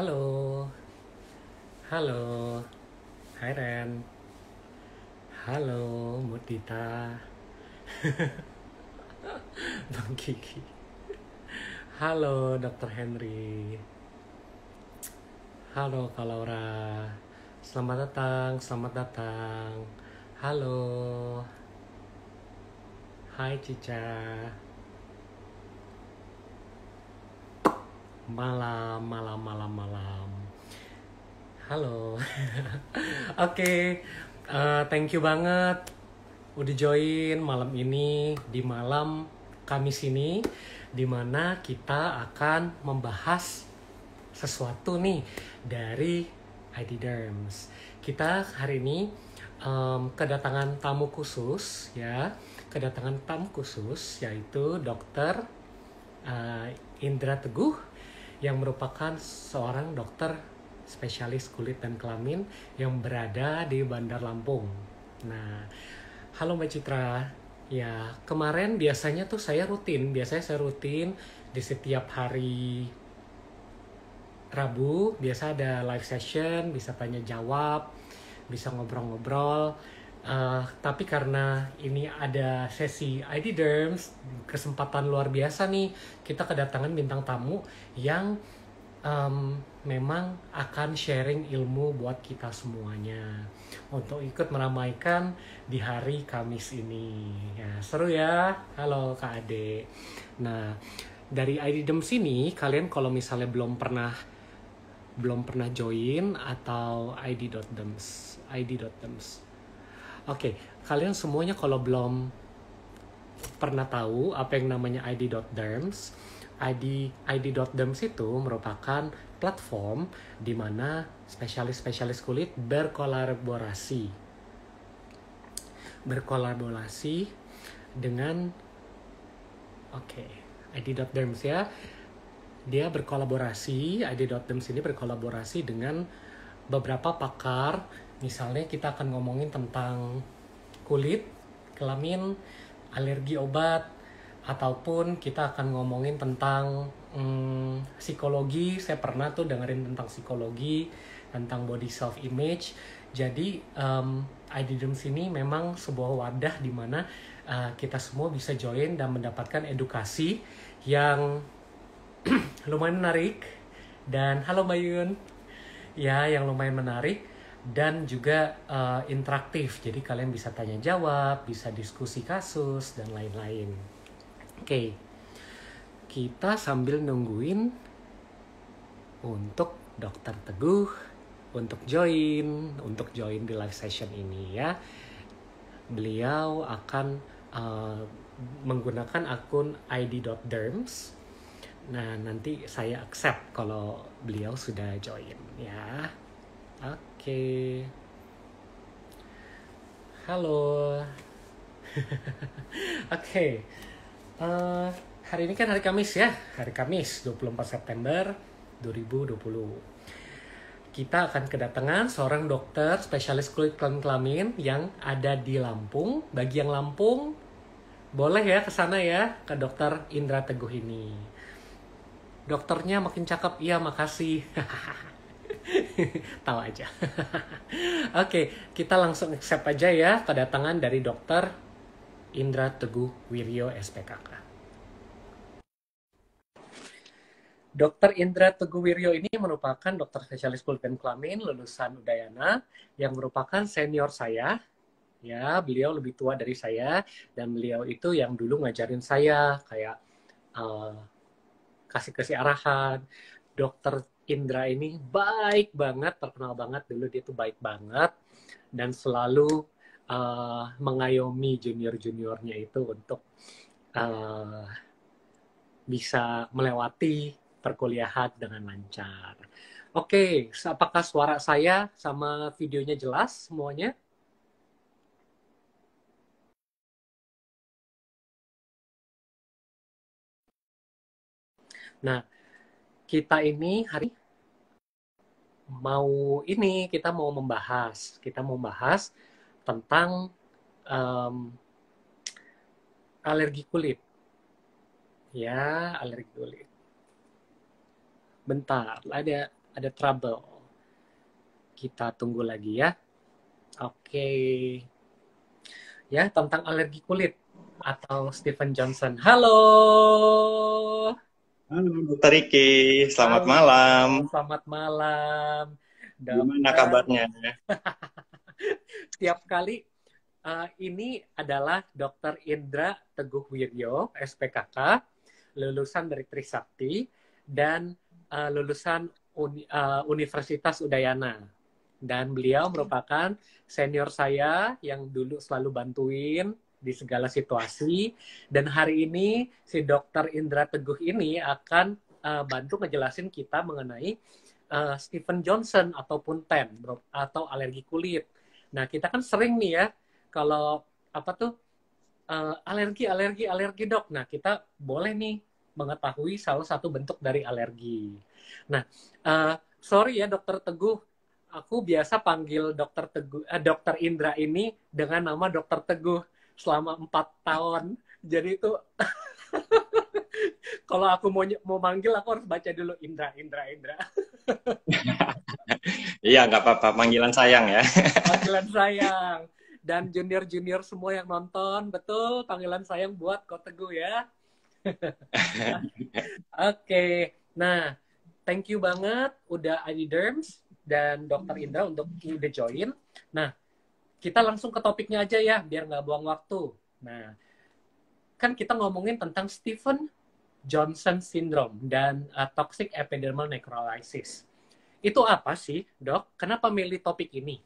Halo. Halo. Hai Ren. Halo Mutita. Bang Kiki. Halo Dr. Henry. Halo Kak Laura. Selamat datang, selamat datang. Halo. Hai Cica. malam, malam, malam, malam. Halo. Oke, okay. uh, eh, thank you banget udah join malam ini di malam sini, sini dimana kita akan membahas sesuatu nih dari ID Derms. Kita hari ini um, kedatangan tamu khusus ya, kedatangan tamu khusus yaitu Dokter uh, Indra Teguh yang merupakan seorang dokter spesialis kulit dan kelamin yang berada di Bandar Lampung. Nah, halo Mbak Citra. Ya, kemarin biasanya tuh saya rutin, biasanya saya rutin di setiap hari Rabu biasa ada live session, bisa tanya jawab, bisa ngobrol-ngobrol. Uh, tapi karena ini ada sesi ID Derms, kesempatan luar biasa nih kita kedatangan bintang tamu yang um, memang akan sharing ilmu buat kita semuanya untuk ikut meramaikan di hari Kamis ini. Ya, seru ya. Halo Kak Ade. Nah, dari ID Derms ini kalian kalau misalnya belum pernah belum pernah join atau id.dems id.dems Oke, okay, kalian semuanya kalau belum pernah tahu apa yang namanya id.derms, ID id.derms itu merupakan platform di mana spesialis-spesialis kulit berkolaborasi berkolaborasi dengan oke okay, id.derms ya. Dia berkolaborasi, id.derms ini berkolaborasi dengan beberapa pakar Misalnya kita akan ngomongin tentang kulit, kelamin, alergi obat, ataupun kita akan ngomongin tentang hmm, psikologi. Saya pernah tuh dengerin tentang psikologi, tentang body self image. Jadi um, Ididums ini memang sebuah wadah di mana uh, kita semua bisa join dan mendapatkan edukasi yang lumayan menarik. Dan halo Bayun, ya yang lumayan menarik dan juga uh, interaktif. Jadi kalian bisa tanya jawab, bisa diskusi kasus dan lain-lain. Oke. Okay. Kita sambil nungguin untuk Dokter Teguh untuk join, untuk join di live session ini ya. Beliau akan uh, menggunakan akun id.derms. Nah, nanti saya accept kalau beliau sudah join ya. Oke okay. halo oke okay. uh, eh, hari ini kan hari Kamis ya hari Kamis 24 September 2020 kita akan kedatangan seorang dokter spesialis kulit kelamin yang ada di Lampung bagi yang Lampung boleh ya ke sana ya ke dokter Indra Teguh ini dokternya makin cakep iya makasih tahu aja oke okay, kita langsung accept aja ya kedatangan dari dokter Indra Teguh Wirjo SPKK Dokter Indra Teguh Wirjo ini merupakan dokter spesialis kulit dan kelamin lulusan Udayana yang merupakan senior saya. Ya, beliau lebih tua dari saya dan beliau itu yang dulu ngajarin saya kayak uh, eh, kasih kasih arahan. Dokter Indra ini baik banget, terkenal banget dulu dia tuh baik banget dan selalu uh, mengayomi junior-juniornya itu untuk uh, bisa melewati perkuliahan dengan lancar. Oke, okay, apakah suara saya sama videonya jelas semuanya? Nah, kita ini hari mau ini kita mau membahas kita mau membahas tentang um, alergi kulit ya alergi kulit bentar ada ada trouble kita tunggu lagi ya oke okay. ya tentang alergi kulit atau Stephen Johnson halo Halo Dokter Riki, selamat Halo. malam. Selamat malam. Dokter. Gimana kabarnya? Setiap kali uh, ini adalah Dokter Indra Teguh Wiryo, SPKK, lulusan dari Trisakti dan uh, lulusan Uni, uh, Universitas Udayana. Dan beliau merupakan senior saya yang dulu selalu bantuin di segala situasi. Dan hari ini si Dokter Indra Teguh ini akan uh, bantu ngejelasin kita mengenai uh, Stephen Johnson ataupun TEN atau alergi kulit. Nah kita kan sering nih ya kalau apa tuh uh, alergi alergi alergi dok. Nah kita boleh nih mengetahui salah satu bentuk dari alergi. Nah uh, sorry ya Dokter Teguh, aku biasa panggil Dokter Teguh, Dokter Indra ini dengan nama Dokter Teguh selama empat tahun jadi itu kalau aku mau mau manggil aku harus baca dulu Indra Indra Indra iya nggak apa-apa panggilan sayang ya panggilan sayang dan junior junior semua yang nonton betul panggilan sayang buat kau teguh ya oke okay. nah thank you banget udah Adi Derms dan Dokter Indra untuk udah join nah kita langsung ke topiknya aja ya, biar nggak buang waktu. Nah, kan kita ngomongin tentang Stephen Johnson Syndrome dan uh, Toxic Epidermal Necrolysis. Itu apa sih, dok? Kenapa milih topik ini?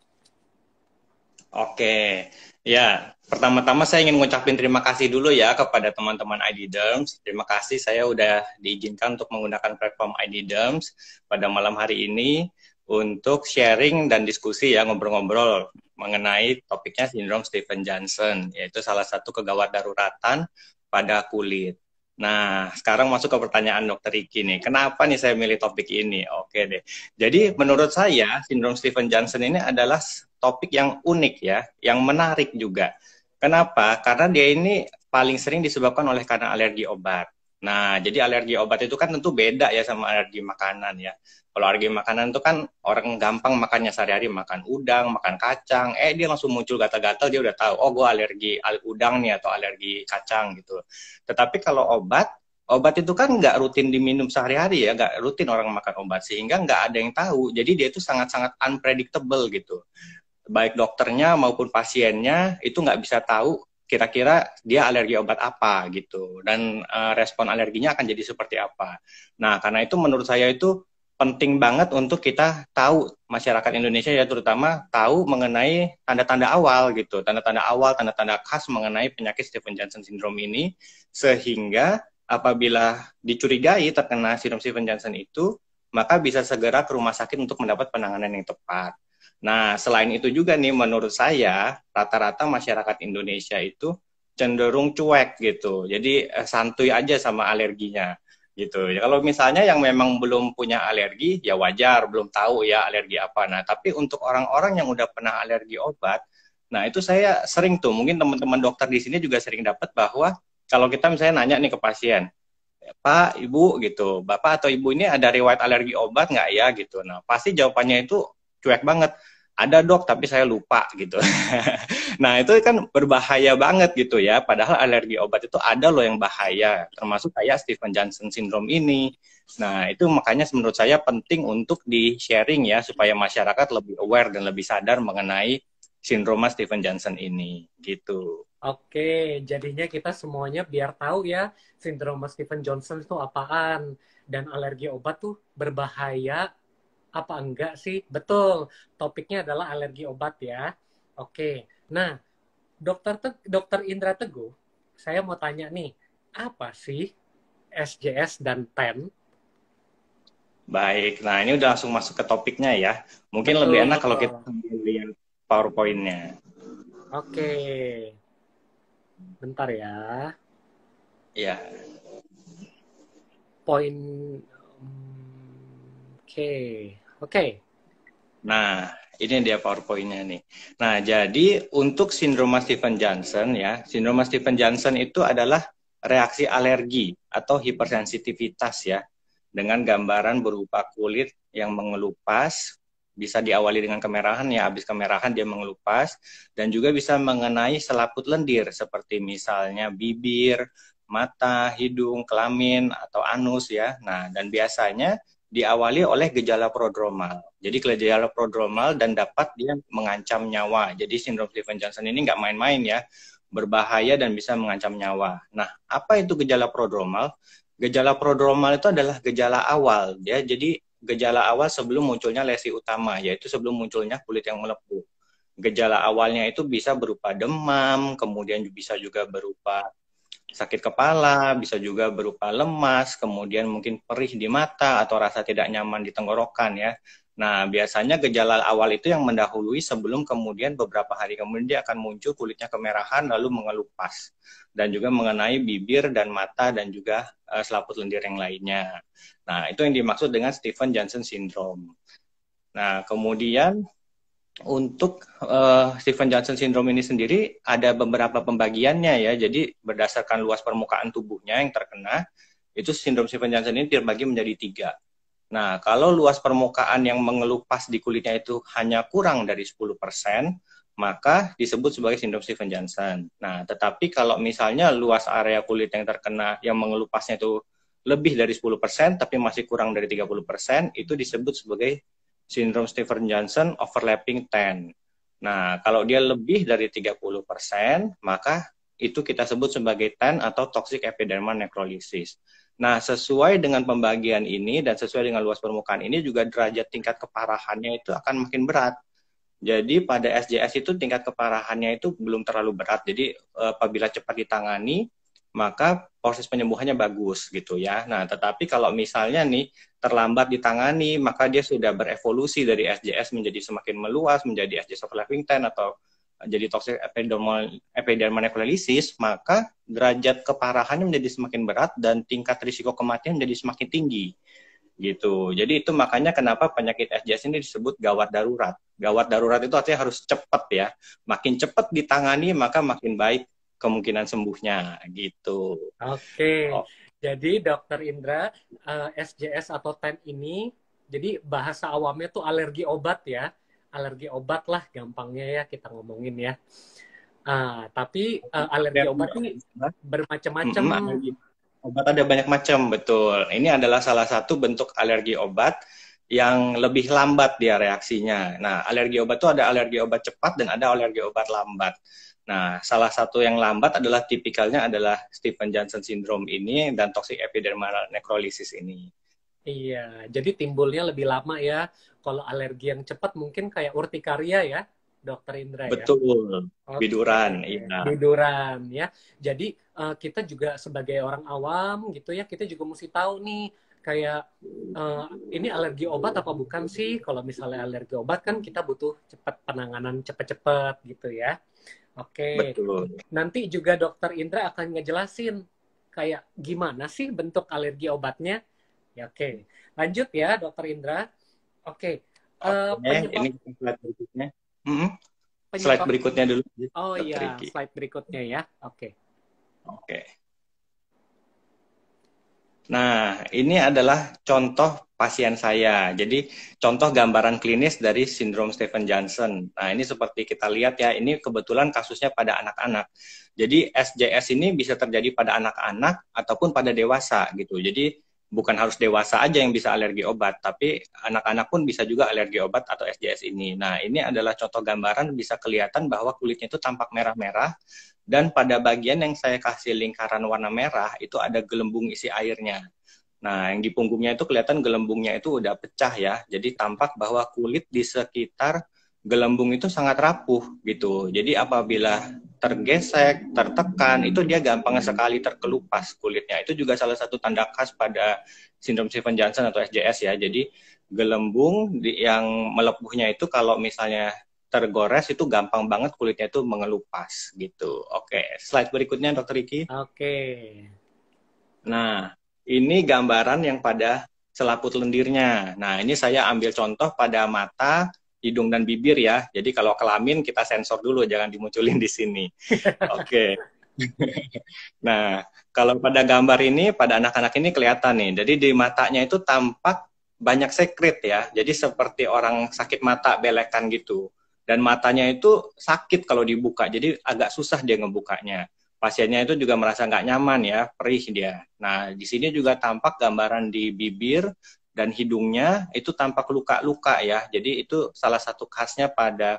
Oke, ya pertama-tama saya ingin mengucapkan terima kasih dulu ya kepada teman-teman ID Derms. Terima kasih saya udah diizinkan untuk menggunakan platform ID Derms pada malam hari ini untuk sharing dan diskusi ya ngobrol-ngobrol mengenai topiknya sindrom Stephen Johnson yaitu salah satu kegawat daruratan pada kulit. Nah, sekarang masuk ke pertanyaan dokter Iki nih. Kenapa nih saya milih topik ini? Oke deh. Jadi menurut saya sindrom Stephen Johnson ini adalah topik yang unik ya, yang menarik juga. Kenapa? Karena dia ini paling sering disebabkan oleh karena alergi obat. Nah, jadi alergi obat itu kan tentu beda ya sama alergi makanan ya. Kalau alergi makanan itu kan orang gampang makannya sehari-hari makan udang, makan kacang, eh dia langsung muncul gatal-gatal dia udah tahu, oh gue alergi udang nih atau alergi kacang gitu. Tetapi kalau obat, obat itu kan nggak rutin diminum sehari-hari ya, nggak rutin orang makan obat sehingga nggak ada yang tahu. Jadi dia itu sangat-sangat unpredictable gitu baik dokternya maupun pasiennya itu nggak bisa tahu kira-kira dia alergi obat apa gitu dan uh, respon alerginya akan jadi seperti apa. Nah, karena itu menurut saya itu penting banget untuk kita tahu masyarakat Indonesia ya terutama tahu mengenai tanda-tanda awal gitu, tanda-tanda awal, tanda-tanda khas mengenai penyakit Stephen Johnson syndrome ini sehingga apabila dicurigai terkena sindrom Stephen Johnson itu maka bisa segera ke rumah sakit untuk mendapat penanganan yang tepat Nah, selain itu juga nih menurut saya rata-rata masyarakat Indonesia itu cenderung cuek gitu. Jadi eh, santuy aja sama alerginya gitu. Ya, kalau misalnya yang memang belum punya alergi, ya wajar, belum tahu ya alergi apa. Nah, tapi untuk orang-orang yang udah pernah alergi obat, nah itu saya sering tuh, mungkin teman-teman dokter di sini juga sering dapat bahwa kalau kita misalnya nanya nih ke pasien, Pak, Ibu gitu, Bapak atau Ibu ini ada riwayat alergi obat nggak ya gitu. Nah, pasti jawabannya itu cuek banget ada dok tapi saya lupa gitu. nah itu kan berbahaya banget gitu ya. Padahal alergi obat itu ada loh yang bahaya, termasuk kayak Stephen Johnson syndrome ini. Nah itu makanya menurut saya penting untuk di sharing ya supaya masyarakat lebih aware dan lebih sadar mengenai sindroma Stephen Johnson ini gitu. Oke, jadinya kita semuanya biar tahu ya sindroma Stephen Johnson itu apaan dan alergi obat tuh berbahaya apa enggak sih? Betul. Topiknya adalah alergi obat ya. Oke. Nah, Dokter Te Dokter Indra Teguh, saya mau tanya nih, apa sih SJS dan TEN? Baik, nah ini udah langsung masuk ke topiknya ya. Mungkin betul, lebih enak kalau kita sambil lihat powerpoint Oke. Bentar ya. ya Poin hmm, Oke. Oke. Okay. Nah, ini dia powerpoint nih. Nah, jadi untuk sindroma Stephen Johnson ya, sindroma Stephen Johnson itu adalah reaksi alergi atau hipersensitivitas ya dengan gambaran berupa kulit yang mengelupas bisa diawali dengan kemerahan ya habis kemerahan dia mengelupas dan juga bisa mengenai selaput lendir seperti misalnya bibir, mata, hidung, kelamin atau anus ya. Nah, dan biasanya diawali oleh gejala prodromal. Jadi gejala prodromal dan dapat dia mengancam nyawa. Jadi sindrom Stephen Johnson ini nggak main-main ya, berbahaya dan bisa mengancam nyawa. Nah, apa itu gejala prodromal? Gejala prodromal itu adalah gejala awal ya. Jadi gejala awal sebelum munculnya lesi utama, yaitu sebelum munculnya kulit yang melepuh. Gejala awalnya itu bisa berupa demam, kemudian bisa juga berupa sakit kepala, bisa juga berupa lemas, kemudian mungkin perih di mata atau rasa tidak nyaman di tenggorokan ya. Nah, biasanya gejala awal itu yang mendahului sebelum kemudian beberapa hari kemudian dia akan muncul kulitnya kemerahan lalu mengelupas dan juga mengenai bibir dan mata dan juga eh, selaput lendir yang lainnya. Nah, itu yang dimaksud dengan Stephen Johnson syndrome. Nah, kemudian untuk uh, Stephen Johnson syndrome ini sendiri ada beberapa pembagiannya ya. Jadi berdasarkan luas permukaan tubuhnya yang terkena, itu sindrom Stephen Johnson ini terbagi menjadi tiga. Nah, kalau luas permukaan yang mengelupas di kulitnya itu hanya kurang dari 10%, maka disebut sebagai sindrom Stephen Johnson. Nah, tetapi kalau misalnya luas area kulit yang terkena yang mengelupasnya itu lebih dari 10%, tapi masih kurang dari 30%, itu disebut sebagai sindrom Stephen Johnson overlapping 10. Nah, kalau dia lebih dari 30%, maka itu kita sebut sebagai TEN atau toxic epidermal necrolysis. Nah, sesuai dengan pembagian ini dan sesuai dengan luas permukaan ini juga derajat tingkat keparahannya itu akan makin berat. Jadi pada SJS itu tingkat keparahannya itu belum terlalu berat. Jadi eh, apabila cepat ditangani, maka proses penyembuhannya bagus gitu ya. Nah, tetapi kalau misalnya nih terlambat ditangani, maka dia sudah berevolusi dari SJS menjadi semakin meluas, menjadi SJS overlapping ten atau jadi toxic epidermolysis, maka derajat keparahannya menjadi semakin berat dan tingkat risiko kematian menjadi semakin tinggi gitu. Jadi itu makanya kenapa penyakit SJS ini disebut gawat darurat. Gawat darurat itu artinya harus cepat ya. Makin cepat ditangani maka makin baik kemungkinan sembuhnya gitu. Oke. Okay. Oh. Jadi Dokter Indra, uh, eh, SJS atau TEN ini, jadi bahasa awamnya tuh alergi obat ya, alergi obat lah gampangnya ya kita ngomongin ya. Uh, tapi uh, alergi obat ini bermacam-macam. Obat ada banyak macam betul. Ini adalah salah satu bentuk alergi obat yang lebih lambat dia reaksinya. Nah, alergi obat itu ada alergi obat cepat dan ada alergi obat lambat. Nah, salah satu yang lambat adalah tipikalnya adalah Stephen Johnson syndrome ini dan toxic epidermal necrolysis ini. Iya, jadi timbulnya lebih lama ya. Kalau alergi yang cepat mungkin kayak urtikaria ya, Dokter Indra ya? Betul. ya. okay. Biduran, okay. Iya. Biduran ya. Jadi uh, kita juga sebagai orang awam gitu ya, kita juga mesti tahu nih kayak uh, ini alergi obat apa bukan sih? Kalau misalnya alergi obat kan kita butuh cepat penanganan cepat-cepat gitu ya. Oke. Okay. Nanti juga dokter Indra akan ngejelasin kayak gimana sih bentuk alergi obatnya. Ya oke. Okay. Lanjut ya dokter Indra. Oke. Eh, okay. Uh, penyebab... ini slide berikutnya. Mm -hmm. Penyebab... Slide berikutnya dulu. Oh iya, slide berikutnya ya. Oke. Okay. Oke. Okay. Nah, ini adalah contoh pasien saya. Jadi, contoh gambaran klinis dari sindrom Stephen Johnson. Nah, ini seperti kita lihat ya, ini kebetulan kasusnya pada anak-anak. Jadi, SJS ini bisa terjadi pada anak-anak ataupun pada dewasa gitu. Jadi, bukan harus dewasa aja yang bisa alergi obat, tapi anak-anak pun bisa juga alergi obat atau SJS ini. Nah, ini adalah contoh gambaran bisa kelihatan bahwa kulitnya itu tampak merah-merah dan pada bagian yang saya kasih lingkaran warna merah itu ada gelembung isi airnya. Nah, yang di punggungnya itu kelihatan gelembungnya itu udah pecah ya. Jadi tampak bahwa kulit di sekitar gelembung itu sangat rapuh gitu. Jadi apabila tergesek, tertekan, itu dia gampang sekali terkelupas kulitnya. Itu juga salah satu tanda khas pada sindrom Stephen Johnson atau SJS ya. Jadi gelembung yang melepuhnya itu kalau misalnya tergores itu gampang banget kulitnya itu mengelupas gitu. Oke, slide berikutnya Dokter Riki. Oke. Nah, ini gambaran yang pada selaput lendirnya. Nah, ini saya ambil contoh pada mata hidung dan bibir ya. Jadi kalau kelamin kita sensor dulu, jangan dimunculin di sini. Oke. Okay. nah, kalau pada gambar ini, pada anak-anak ini kelihatan nih. Jadi di matanya itu tampak banyak sekret ya. Jadi seperti orang sakit mata belekan gitu. Dan matanya itu sakit kalau dibuka, jadi agak susah dia ngebukanya. Pasiennya itu juga merasa nggak nyaman ya, perih dia. Nah, di sini juga tampak gambaran di bibir dan hidungnya itu tampak luka-luka ya. Jadi itu salah satu khasnya pada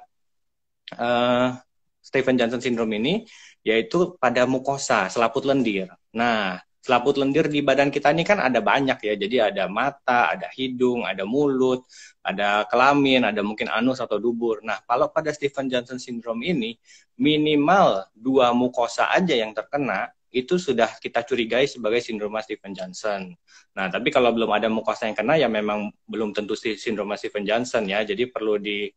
uh, Stephen Johnson syndrome ini yaitu pada mukosa, selaput lendir. Nah, selaput lendir di badan kita ini kan ada banyak ya. Jadi ada mata, ada hidung, ada mulut, ada kelamin, ada mungkin anus atau dubur. Nah, kalau pada Stephen Johnson syndrome ini minimal dua mukosa aja yang terkena itu sudah kita curigai sebagai sindroma Stephen Johnson. Nah, tapi kalau belum ada mukosa yang kena ya memang belum tentu sindroma Stephen Johnson ya. Jadi perlu di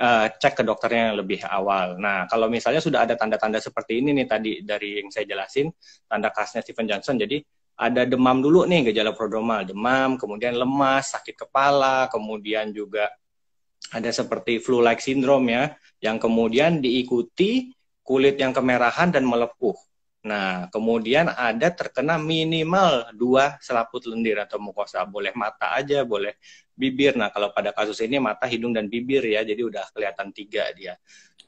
uh, cek ke dokternya yang lebih awal. Nah, kalau misalnya sudah ada tanda-tanda seperti ini nih tadi dari yang saya jelasin, tanda khasnya Stephen Johnson. Jadi ada demam dulu nih gejala prodromal, demam, kemudian lemas, sakit kepala, kemudian juga ada seperti flu-like syndrome ya, yang kemudian diikuti kulit yang kemerahan dan melepuh. Nah, kemudian ada terkena minimal dua selaput lendir atau mukosa. Boleh mata aja, boleh bibir. Nah, kalau pada kasus ini mata, hidung, dan bibir ya, jadi udah kelihatan tiga dia.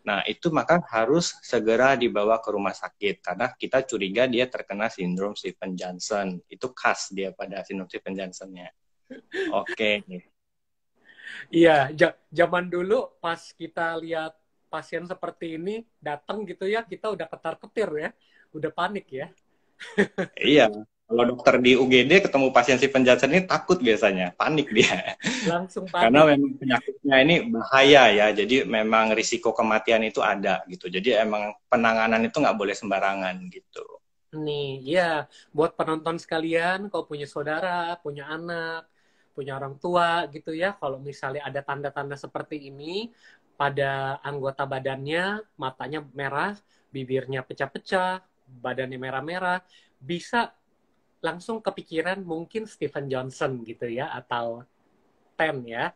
Nah, itu maka harus segera dibawa ke rumah sakit karena kita curiga dia terkena sindrom Stephen Johnson. Itu khas dia pada sindrom Stephen Johnson-nya. Oke. Okay. Iya, zaman dulu pas kita lihat pasien seperti ini datang gitu ya, kita udah ketar-ketir ya udah panik ya. iya. Kalau dokter di UGD ketemu pasien si penjelasan ini takut biasanya, panik dia. Langsung panik. Karena memang penyakitnya ini bahaya ya, jadi memang risiko kematian itu ada gitu. Jadi emang penanganan itu nggak boleh sembarangan gitu. Nih, ya buat penonton sekalian, kalau punya saudara, punya anak, punya orang tua gitu ya, kalau misalnya ada tanda-tanda seperti ini pada anggota badannya, matanya merah, bibirnya pecah-pecah, badannya merah-merah bisa langsung kepikiran mungkin Stephen Johnson gitu ya atau Ten ya.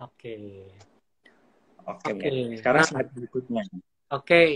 Oke. Okay. Oke. Okay. Okay. Sekarang nah, slide berikutnya. Oke. Okay.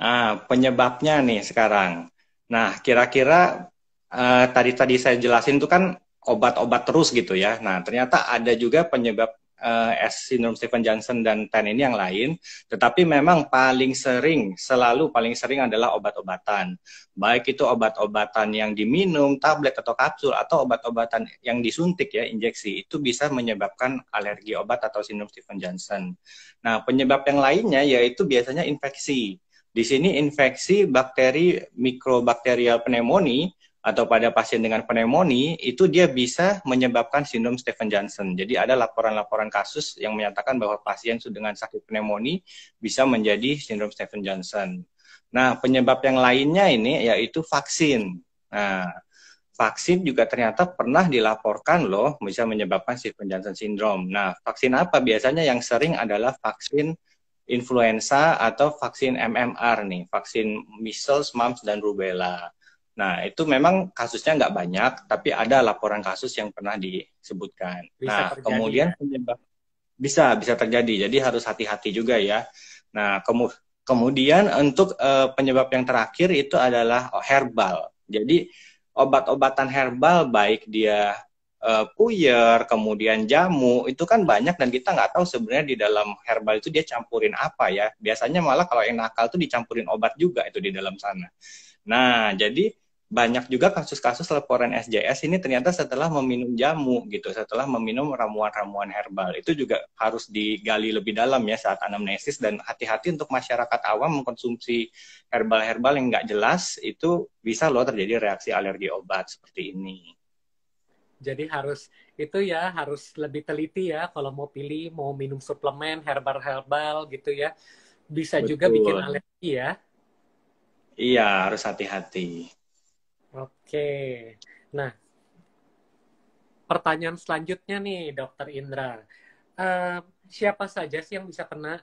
Ah, penyebabnya nih sekarang. Nah, kira-kira eh, tadi tadi tadi saya jelasin itu kan obat-obat terus gitu ya. Nah, ternyata ada juga penyebab uh, S sindrom Stephen Johnson dan TEN ini yang lain, tetapi memang paling sering, selalu paling sering adalah obat-obatan. Baik itu obat-obatan yang diminum, tablet atau kapsul, atau obat-obatan yang disuntik ya, injeksi, itu bisa menyebabkan alergi obat atau sindrom Stephen Johnson. Nah, penyebab yang lainnya yaitu biasanya infeksi. Di sini infeksi bakteri mikrobakterial pneumonia atau pada pasien dengan pneumonia itu dia bisa menyebabkan sindrom Stephen Johnson. Jadi ada laporan-laporan kasus yang menyatakan bahwa pasien dengan sakit pneumonia bisa menjadi sindrom Stephen Johnson. Nah, penyebab yang lainnya ini yaitu vaksin. Nah, vaksin juga ternyata pernah dilaporkan loh bisa menyebabkan Stephen Johnson syndrome. Nah, vaksin apa biasanya yang sering adalah vaksin influenza atau vaksin MMR nih, vaksin measles, mumps dan rubella. Nah, itu memang kasusnya nggak banyak, tapi ada laporan kasus yang pernah disebutkan. Bisa nah, terjadi, kemudian ya? bisa bisa terjadi. Jadi harus hati-hati juga ya. Nah, kemu kemudian untuk uh, penyebab yang terakhir itu adalah herbal. Jadi obat-obatan herbal baik dia uh, puyer, kemudian jamu itu kan banyak dan kita nggak tahu sebenarnya di dalam herbal itu dia campurin apa ya. Biasanya malah kalau yang nakal itu dicampurin obat juga itu di dalam sana. Nah, jadi banyak juga kasus-kasus laporan SJS ini ternyata setelah meminum jamu gitu, setelah meminum ramuan-ramuan herbal. Itu juga harus digali lebih dalam ya saat anamnesis dan hati-hati untuk masyarakat awam mengkonsumsi herbal-herbal yang nggak jelas itu bisa loh terjadi reaksi alergi obat seperti ini. Jadi harus itu ya harus lebih teliti ya kalau mau pilih mau minum suplemen herbal-herbal gitu ya. Bisa Betul. juga bikin alergi ya. Iya, harus hati-hati. Oke. Nah, pertanyaan selanjutnya nih, Dokter Indra. Uh, siapa saja sih yang bisa kena?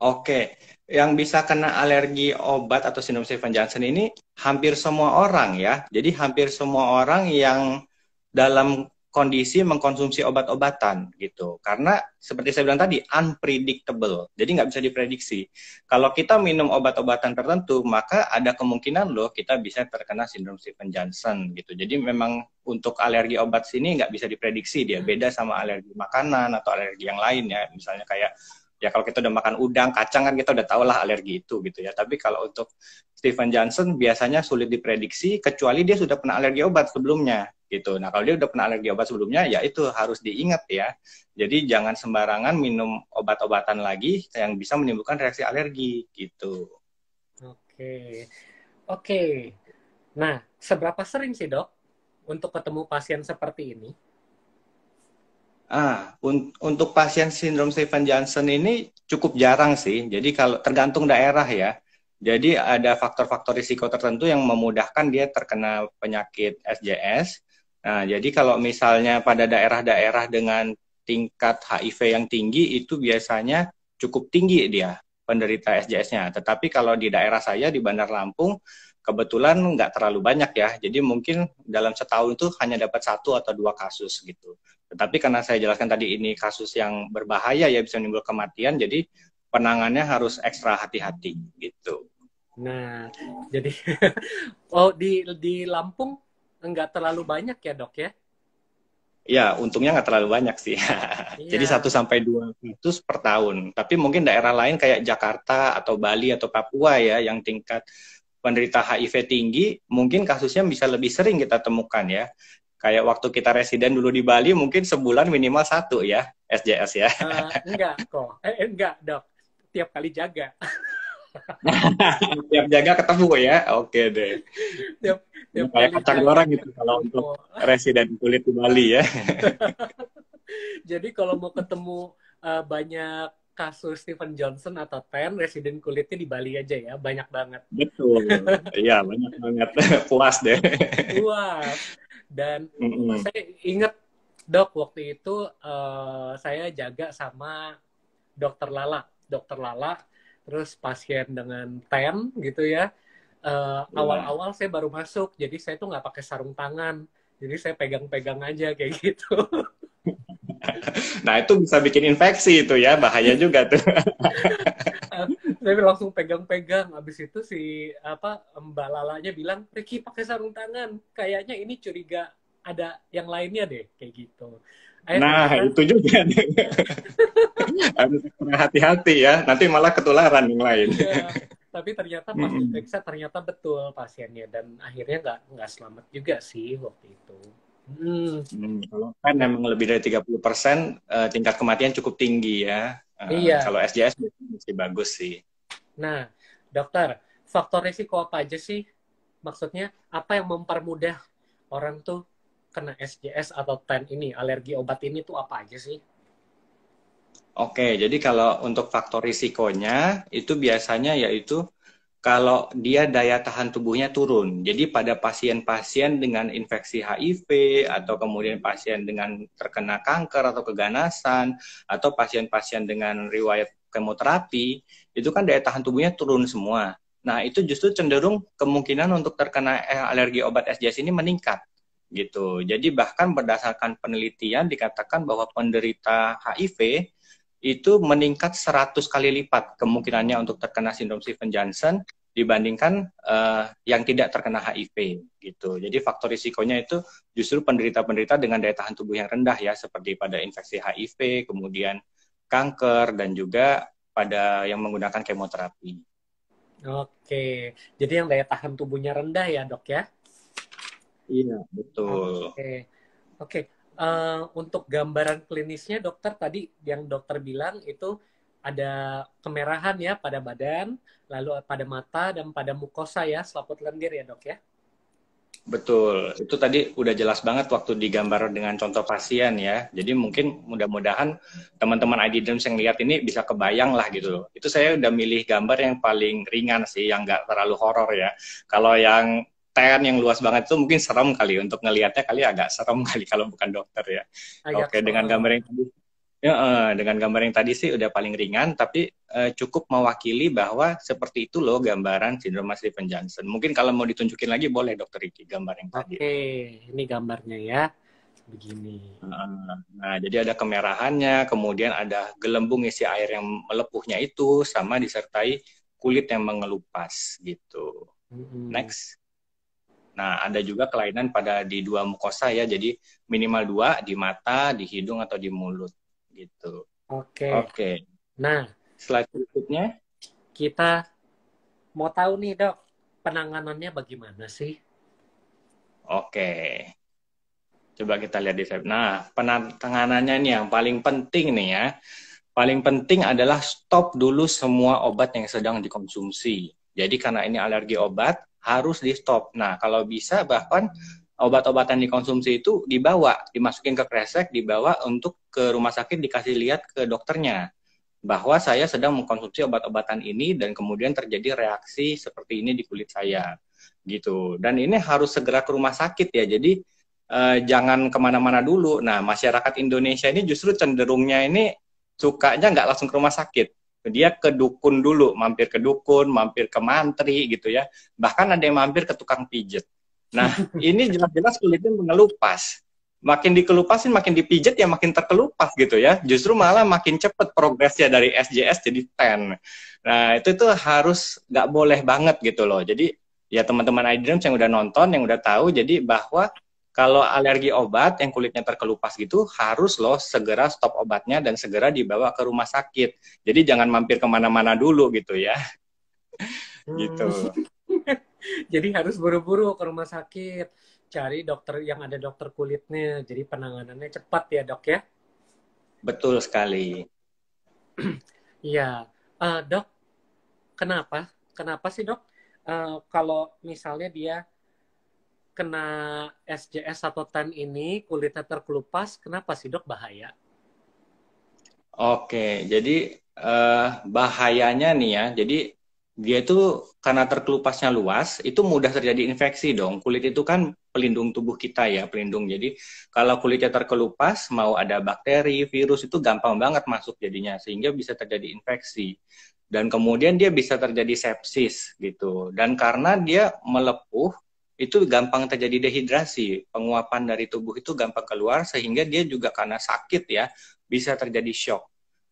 Oke, yang bisa kena alergi obat atau sindrom Stephen-Johnson ini hampir semua orang ya. Jadi hampir semua orang yang dalam kondisi mengkonsumsi obat-obatan gitu karena seperti saya bilang tadi unpredictable jadi nggak bisa diprediksi kalau kita minum obat-obatan tertentu maka ada kemungkinan loh kita bisa terkena sindrom Stephen Johnson gitu jadi memang untuk alergi obat sini nggak bisa diprediksi dia hmm. beda sama alergi makanan atau alergi yang lain ya misalnya kayak ya kalau kita udah makan udang kacang kan kita udah tau lah alergi itu gitu ya tapi kalau untuk Stephen Johnson biasanya sulit diprediksi kecuali dia sudah pernah alergi obat sebelumnya gitu. Nah, kalau dia sudah pernah alergi obat sebelumnya ya itu harus diingat ya. Jadi jangan sembarangan minum obat-obatan lagi yang bisa menimbulkan reaksi alergi gitu. Oke. Oke. Nah, seberapa sering sih, Dok, untuk ketemu pasien seperti ini? Ah, un untuk pasien sindrom Stephen Johnson ini cukup jarang sih. Jadi kalau tergantung daerah ya. Jadi ada faktor-faktor risiko tertentu yang memudahkan dia terkena penyakit SJS. Nah, jadi kalau misalnya pada daerah-daerah dengan tingkat HIV yang tinggi itu biasanya cukup tinggi dia penderita SJS-nya. Tetapi kalau di daerah saya di Bandar Lampung kebetulan nggak terlalu banyak ya. Jadi mungkin dalam setahun itu hanya dapat satu atau dua kasus gitu. Tetapi karena saya jelaskan tadi ini kasus yang berbahaya ya bisa menimbulkan kematian, jadi penangannya harus ekstra hati-hati gitu. Nah, jadi oh di di Lampung nggak terlalu banyak ya dok ya? Ya, untungnya nggak terlalu banyak sih. iya. Jadi satu sampai dua situs per tahun. Tapi mungkin daerah lain kayak Jakarta atau Bali atau Papua ya yang tingkat penderita HIV tinggi, mungkin kasusnya bisa lebih sering kita temukan ya. Kayak waktu kita residen dulu di Bali mungkin sebulan minimal satu ya SJS ya. Uh, enggak kok. Eh, enggak, Dok. Tiap kali jaga. tiap jaga ketemu ya oke deh tiap, tiap kayak kacang goreng gitu kalau untuk residen kulit di Bali ya jadi kalau mau ketemu uh, banyak kasus Stephen Johnson atau Ten residen kulitnya di Bali aja ya banyak banget betul iya banyak banget puas deh puas dan mm -hmm. saya ingat dok waktu itu uh, saya jaga sama dokter Lala dokter Lala terus pasien dengan ten gitu ya eh, iya. awal-awal uh, saya baru masuk jadi saya tuh nggak pakai sarung tangan jadi saya pegang-pegang aja kayak gitu nah itu bisa bikin infeksi itu ya bahaya juga tuh Tapi saya langsung pegang-pegang abis itu si apa mbak lalanya bilang Ricky pakai sarung tangan kayaknya ini curiga ada yang lainnya deh kayak gitu nah, itu juga. Harus hati-hati ya, nanti malah ketularan yang lain. Ya, tapi ternyata pas diperiksa -hmm. ternyata betul pasiennya dan akhirnya nggak nggak selamat juga sih waktu itu. Hmm. Hmm, kalau kan memang lebih dari 30 persen eh, tingkat kematian cukup tinggi ya. Eh, iya. Kalau SJS masih bagus sih. Nah, dokter, faktor risiko apa aja sih? Maksudnya apa yang mempermudah orang tuh kena SJS atau TEN ini, alergi obat ini tuh apa aja sih? Oke, jadi kalau untuk faktor risikonya itu biasanya yaitu kalau dia daya tahan tubuhnya turun. Jadi pada pasien-pasien dengan infeksi HIV atau kemudian pasien dengan terkena kanker atau keganasan atau pasien-pasien dengan riwayat kemoterapi, itu kan daya tahan tubuhnya turun semua. Nah, itu justru cenderung kemungkinan untuk terkena eh, alergi obat SJS ini meningkat gitu. Jadi bahkan berdasarkan penelitian dikatakan bahwa penderita HIV itu meningkat 100 kali lipat kemungkinannya untuk terkena sindrom Stephen Johnson dibandingkan uh, yang tidak terkena HIV gitu. Jadi faktor risikonya itu justru penderita-penderita dengan daya tahan tubuh yang rendah ya seperti pada infeksi HIV, kemudian kanker dan juga pada yang menggunakan kemoterapi. Oke. Jadi yang daya tahan tubuhnya rendah ya, Dok ya? Iya, betul. Oke. Okay. Okay. Uh, eh, untuk gambaran klinisnya dokter tadi yang dokter bilang itu ada kemerahan ya pada badan, lalu pada mata dan pada mukosa ya, selaput lendir ya, Dok ya. Betul, itu tadi udah jelas banget waktu digambar dengan contoh pasien ya. Jadi mungkin mudah-mudahan teman-teman ID Dreams yang lihat ini bisa kebayang lah gitu loh. Itu saya udah milih gambar yang paling ringan sih, yang nggak terlalu horor ya. Kalau yang ten yang luas banget itu mungkin serem kali untuk ngelihatnya kali agak serem kali kalau bukan dokter ya. Oke, serem. dengan gambar yang tadi ya uh, dengan gambar yang tadi sih udah paling ringan tapi uh, cukup mewakili bahwa seperti itu loh gambaran sindroma Stephen Johnson. Mungkin kalau mau ditunjukin lagi boleh dokter Riki gambar yang tadi. Oke, ini gambarnya ya begini. Nah, jadi ada kemerahannya, kemudian ada gelembung isi air yang melepuhnya itu, sama disertai kulit yang mengelupas gitu. Mm-hmm. Next. Nah, ada juga kelainan pada di dua mukosa ya, jadi minimal dua di mata, di hidung atau di mulut gitu. Oke. Okay. Oke. Okay. Nah, slide berikutnya kita mau tahu nih dok penanganannya bagaimana sih? Oke. Okay. Coba kita lihat di slide. Nah, penanganannya ini yang paling penting nih ya. Paling penting adalah stop dulu semua obat yang sedang dikonsumsi. Jadi karena ini alergi obat, harus di stop. Nah, kalau bisa bahkan obat-obatan dikonsumsi itu dibawa, dimasukin ke kresek, dibawa untuk ke rumah sakit dikasih lihat ke dokternya bahwa saya sedang mengkonsumsi obat-obatan ini dan kemudian terjadi reaksi seperti ini di kulit saya gitu. Dan ini harus segera ke rumah sakit ya. Jadi eh, jangan kemana-mana dulu. Nah, masyarakat Indonesia ini justru cenderungnya ini sukanya nggak langsung ke rumah sakit dia ke dukun dulu, mampir ke dukun, mampir ke mantri gitu ya. Bahkan ada yang mampir ke tukang pijet. Nah, ini jelas-jelas kulitnya mengelupas. Makin dikelupasin, makin dipijet ya makin terkelupas gitu ya. Justru malah makin cepat progresnya dari SJS jadi 10. Nah, itu tuh harus nggak boleh banget gitu loh. Jadi ya teman-teman iDreams yang udah nonton, yang udah tahu, jadi bahwa kalau alergi obat yang kulitnya terkelupas gitu, harus loh segera stop obatnya dan segera dibawa ke rumah sakit. Jadi jangan mampir kemana-mana dulu gitu ya. Hmm. Gitu. Jadi harus buru-buru ke rumah sakit, cari dokter yang ada dokter kulitnya. Jadi penanganannya cepat ya dok ya. Betul sekali. Iya, uh, dok. Kenapa? Kenapa sih dok? Uh, kalau misalnya dia kena SJS atau TAN ini kulitnya terkelupas, kenapa sih dok bahaya? Oke, jadi eh, bahayanya nih ya, jadi dia itu karena terkelupasnya luas, itu mudah terjadi infeksi dong. Kulit itu kan pelindung tubuh kita ya, pelindung. Jadi kalau kulitnya terkelupas, mau ada bakteri, virus itu gampang banget masuk jadinya, sehingga bisa terjadi infeksi dan kemudian dia bisa terjadi sepsis gitu dan karena dia melepuh itu gampang terjadi dehidrasi, penguapan dari tubuh itu gampang keluar sehingga dia juga karena sakit ya bisa terjadi shock.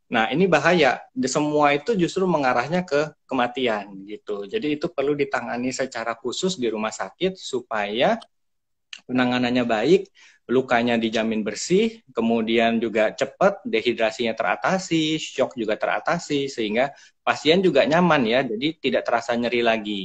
Nah, ini bahaya. Semua itu justru mengarahnya ke kematian gitu. Jadi itu perlu ditangani secara khusus di rumah sakit supaya penanganannya baik, lukanya dijamin bersih, kemudian juga cepat dehidrasinya teratasi, shock juga teratasi sehingga pasien juga nyaman ya. Jadi tidak terasa nyeri lagi.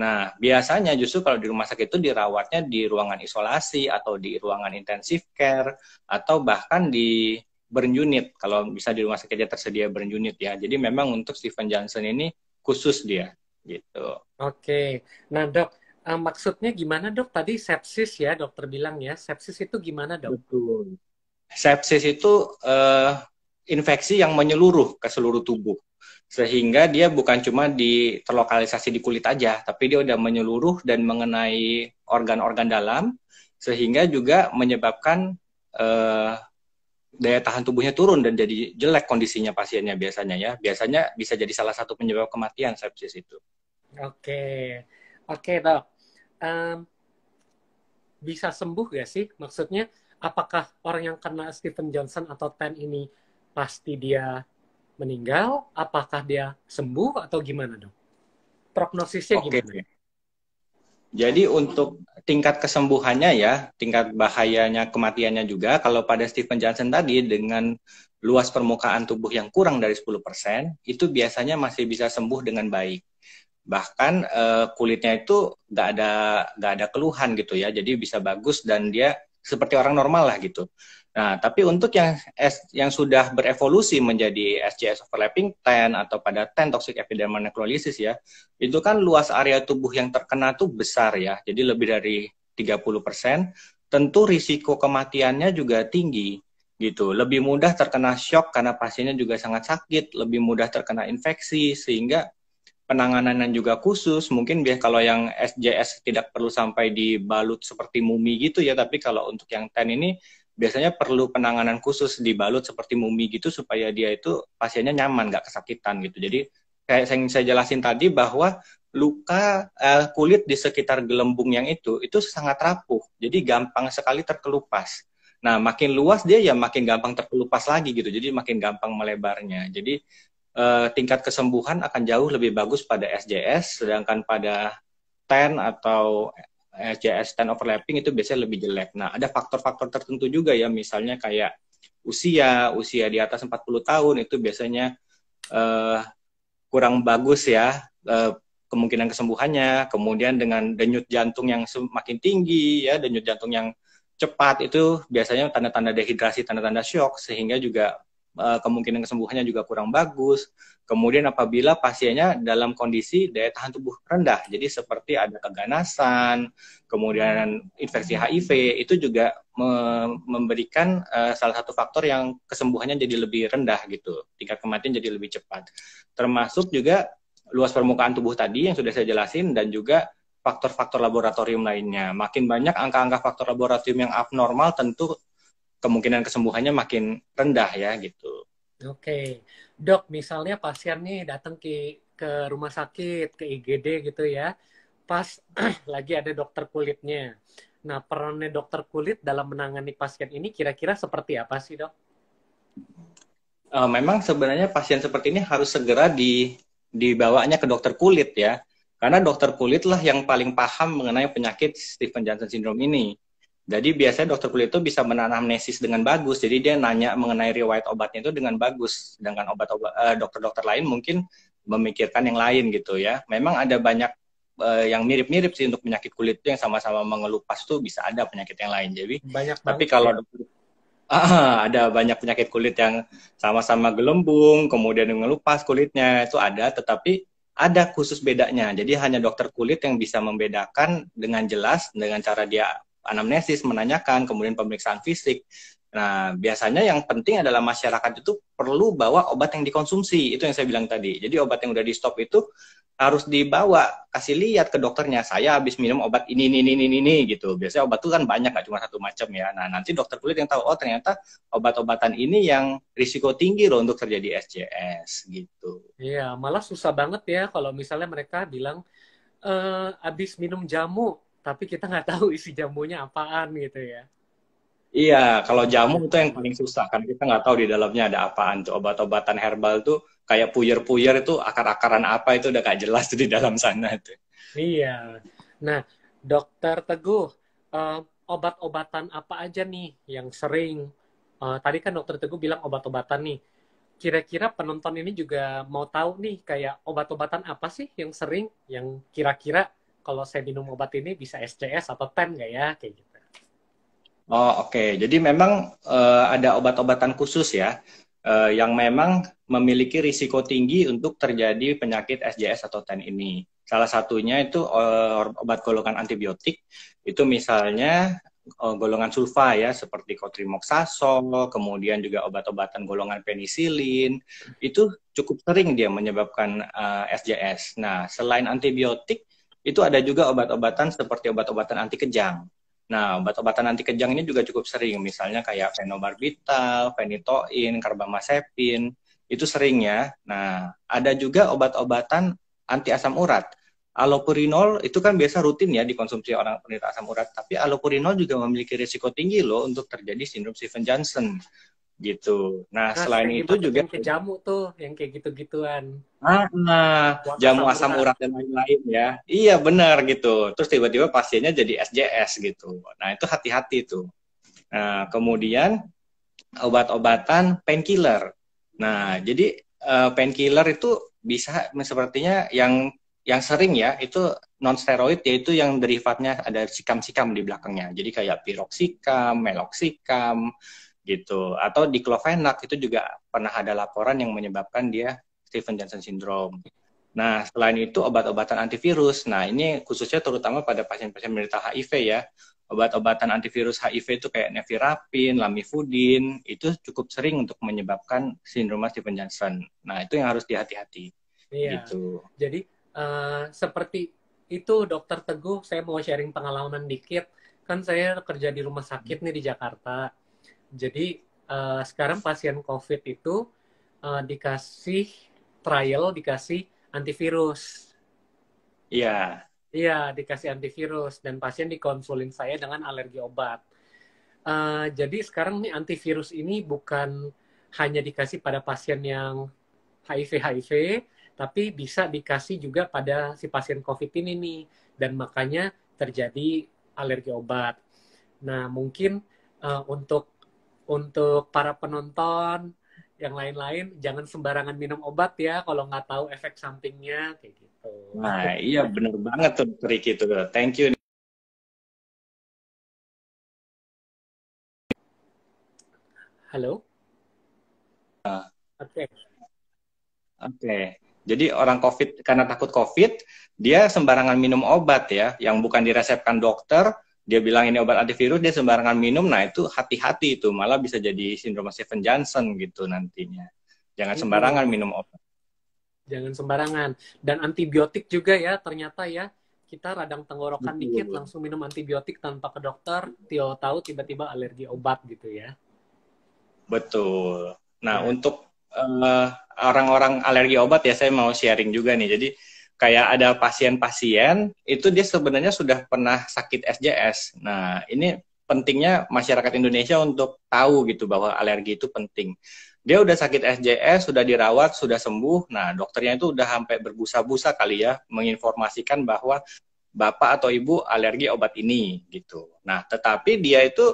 Nah, biasanya justru kalau di rumah sakit itu dirawatnya di ruangan isolasi atau di ruangan intensive care atau bahkan di burn unit kalau bisa di rumah sakit sakitnya tersedia burn unit ya. Jadi memang untuk Stephen Johnson ini khusus dia gitu. Oke. Nah, Dok, eh, maksudnya gimana, Dok? Tadi sepsis ya, dokter bilang ya. Sepsis itu gimana, Dok? Betul. Sepsis itu uh, infeksi yang menyeluruh ke seluruh tubuh sehingga dia bukan cuma di terlokalisasi di kulit aja, tapi dia udah menyeluruh dan mengenai organ-organ dalam, sehingga juga menyebabkan uh, daya tahan tubuhnya turun dan jadi jelek kondisinya pasiennya biasanya ya. Biasanya bisa jadi salah satu penyebab kematian sepsis itu. Oke, oke dok. Um, bisa sembuh gak sih? Maksudnya apakah orang yang kena Stephen Johnson atau TEN ini pasti dia meninggal, apakah dia sembuh atau gimana dong? Prognosisnya okay. gimana? Jadi untuk tingkat kesembuhannya ya, tingkat bahayanya kematiannya juga, kalau pada Stephen Johnson tadi dengan luas permukaan tubuh yang kurang dari 10%, itu biasanya masih bisa sembuh dengan baik. Bahkan uh, kulitnya itu nggak ada ada keluhan gitu ya, jadi bisa bagus dan dia seperti orang normal lah gitu. Nah, tapi untuk yang S, yang sudah berevolusi menjadi SJS overlapping 10 atau pada 10 toxic epidermal necrolysis ya, itu kan luas area tubuh yang terkena tuh besar ya, jadi lebih dari 30%, tentu risiko kematiannya juga tinggi gitu. Lebih mudah terkena shock karena pasiennya juga sangat sakit, lebih mudah terkena infeksi sehingga penanganan yang juga khusus. Mungkin biar kalau yang SJS tidak perlu sampai dibalut seperti mumi gitu ya, tapi kalau untuk yang 10 ini biasanya perlu penanganan khusus dibalut seperti mumi gitu supaya dia itu pasiennya nyaman nggak kesakitan gitu jadi kayak yang saya jelasin tadi bahwa luka eh, kulit di sekitar gelembung yang itu itu sangat rapuh jadi gampang sekali terkelupas nah makin luas dia ya makin gampang terkelupas lagi gitu jadi makin gampang melebarnya jadi eh, tingkat kesembuhan akan jauh lebih bagus pada SJS sedangkan pada TEN atau SJS dan overlapping itu biasanya lebih jelek. Nah, ada faktor-faktor tertentu juga ya, misalnya kayak usia, usia di atas 40 tahun itu biasanya uh, kurang bagus ya uh, kemungkinan kesembuhannya. Kemudian dengan denyut jantung yang semakin tinggi ya, denyut jantung yang cepat itu biasanya tanda-tanda dehidrasi, tanda-tanda shock sehingga juga Eh, kemungkinan kesembuhannya juga kurang bagus. Kemudian apabila pasiennya dalam kondisi daya tahan tubuh rendah, jadi seperti ada keganasan, kemudian infeksi HIV itu juga memberikan eh, salah satu faktor yang kesembuhannya jadi lebih rendah gitu, tingkat kematian jadi lebih cepat. Termasuk juga luas permukaan tubuh tadi yang sudah saya jelasin dan juga faktor-faktor laboratorium lainnya. Makin banyak angka-angka faktor laboratorium yang abnormal tentu kemungkinan kesembuhannya makin rendah ya gitu. Oke, okay. dok misalnya pasien nih datang ke ke rumah sakit ke IGD gitu ya, pas lagi ada dokter kulitnya. Nah perannya dokter kulit dalam menangani pasien ini kira-kira seperti apa sih dok? Uh, memang sebenarnya pasien seperti ini harus segera di dibawanya ke dokter kulit ya, karena dokter kulit lah yang paling paham mengenai penyakit Stephen Johnson syndrome ini. Jadi biasanya dokter kulit itu bisa menanam nesis dengan bagus. Jadi dia nanya mengenai riwayat obatnya itu dengan bagus. Sedangkan obat-obat eh, dokter-dokter lain mungkin memikirkan yang lain gitu ya. Memang ada banyak eh, yang mirip-mirip sih untuk penyakit kulit itu yang sama-sama mengelupas tuh bisa ada penyakit yang lain. Jadi banyak tapi kalau ya. dokter, ah, ada banyak penyakit kulit yang sama-sama gelembung, kemudian mengelupas kulitnya itu ada, tetapi ada khusus bedanya. Jadi hanya dokter kulit yang bisa membedakan dengan jelas dengan cara dia anamnesis, menanyakan, kemudian pemeriksaan fisik. Nah, biasanya yang penting adalah masyarakat itu perlu bawa obat yang dikonsumsi. Itu yang saya bilang tadi. Jadi obat yang udah di stop itu harus dibawa, kasih lihat ke dokternya. Saya habis minum obat ini, ini, ini, ini, ini gitu. Biasanya obat itu kan banyak, nggak cuma satu macam ya. Nah, nanti dokter kulit yang tahu, oh ternyata obat-obatan ini yang risiko tinggi loh untuk terjadi SCS gitu. Iya, malah susah banget ya kalau misalnya mereka bilang, abis eh, habis minum jamu, tapi kita nggak tahu isi jamunya apaan gitu ya. Iya, kalau jamu itu yang paling susah kan kita nggak tahu di dalamnya ada apaan. Obat-obatan herbal tuh kayak puyer-puyer itu akar-akaran apa itu udah gak jelas tuh di dalam sana itu. Iya. Nah, Dokter Teguh, uh, obat-obatan apa aja nih yang sering? Uh, tadi kan Dokter Teguh bilang obat-obatan nih. Kira-kira penonton ini juga mau tahu nih kayak obat-obatan apa sih yang sering, yang kira-kira kalau saya minum obat ini bisa SCS atau TEN nggak ya kayak gitu. Oh oke, okay. jadi memang uh, ada obat-obatan khusus ya uh, yang memang memiliki risiko tinggi untuk terjadi penyakit SJS atau TEN ini. Salah satunya itu uh, obat golongan antibiotik, itu misalnya uh, golongan sulfa ya seperti kotrimoxazol, kemudian juga obat-obatan golongan penisilin, itu cukup sering dia menyebabkan uh, SJS. Nah selain antibiotik itu ada juga obat-obatan seperti obat-obatan anti kejang. Nah, obat-obatan anti kejang ini juga cukup sering, misalnya kayak phenobarbital, fenitoin, carbamazepin, itu sering ya. Nah, ada juga obat-obatan anti asam urat. Allopurinol itu kan biasa rutin ya dikonsumsi orang penderita asam urat, tapi allopurinol juga memiliki risiko tinggi loh untuk terjadi sindrom Stephen Johnson gitu. Nah, nah selain itu juga ke jamu tuh yang kayak gitu-gituan. Ah, nah, nah jamu asam urat dan lain-lain ya. Iya benar gitu. Terus tiba-tiba pasiennya jadi SJS gitu. Nah itu hati-hati tuh. Nah kemudian obat-obatan painkiller. Nah jadi uh, painkiller itu bisa sepertinya yang yang sering ya itu non steroid yaitu yang derivatnya ada sikam-sikam di belakangnya. Jadi kayak piroksikam, meloksikam, gitu atau di Klovenak itu juga pernah ada laporan yang menyebabkan dia Stephen Johnson syndrome. Nah, selain itu obat-obatan antivirus. Nah, ini khususnya terutama pada pasien-pasien menderita HIV ya. Obat-obatan antivirus HIV itu kayak nevirapin, lamivudin, itu cukup sering untuk menyebabkan sindroma Stephen Johnson. Nah, itu yang harus dihati-hati. Iya. Gitu. Jadi uh, seperti itu Dokter Teguh, saya mau sharing pengalaman dikit. Kan saya kerja di rumah sakit nih di Jakarta. Jadi uh, sekarang pasien COVID itu uh, dikasih trial, dikasih antivirus. Iya. Yeah. Iya, dikasih antivirus dan pasien dikonsulin saya dengan alergi obat. Uh, jadi sekarang nih antivirus ini bukan hanya dikasih pada pasien yang HIV HIV, tapi bisa dikasih juga pada si pasien COVID ini nih dan makanya terjadi alergi obat. Nah mungkin uh, untuk untuk para penonton yang lain-lain jangan sembarangan minum obat ya kalau nggak tahu efek sampingnya kayak gitu. Nah iya bener banget tuh trik itu. Thank you. Halo. Ah. Oke. Okay. Oke. Okay. Jadi orang COVID karena takut COVID dia sembarangan minum obat ya yang bukan diresepkan dokter dia bilang ini obat antivirus dia sembarangan minum nah itu hati-hati itu malah bisa jadi sindrom Stephen Johnson gitu nantinya jangan hmm. sembarangan minum obat jangan sembarangan dan antibiotik juga ya ternyata ya kita radang tenggorokan Betul. dikit langsung minum antibiotik tanpa ke dokter tio tahu tiba-tiba alergi obat gitu ya Betul. Nah, ya. untuk eh, orang-orang uh, orang -orang alergi obat ya saya mau sharing juga nih. Jadi kayak ada pasien-pasien itu dia sebenarnya sudah pernah sakit SJS. Nah, ini pentingnya masyarakat Indonesia untuk tahu gitu bahwa alergi itu penting. Dia udah sakit SJS, sudah dirawat, sudah sembuh. Nah, dokternya itu udah sampai berbusa-busa kali ya menginformasikan bahwa bapak atau ibu alergi obat ini gitu. Nah, tetapi dia itu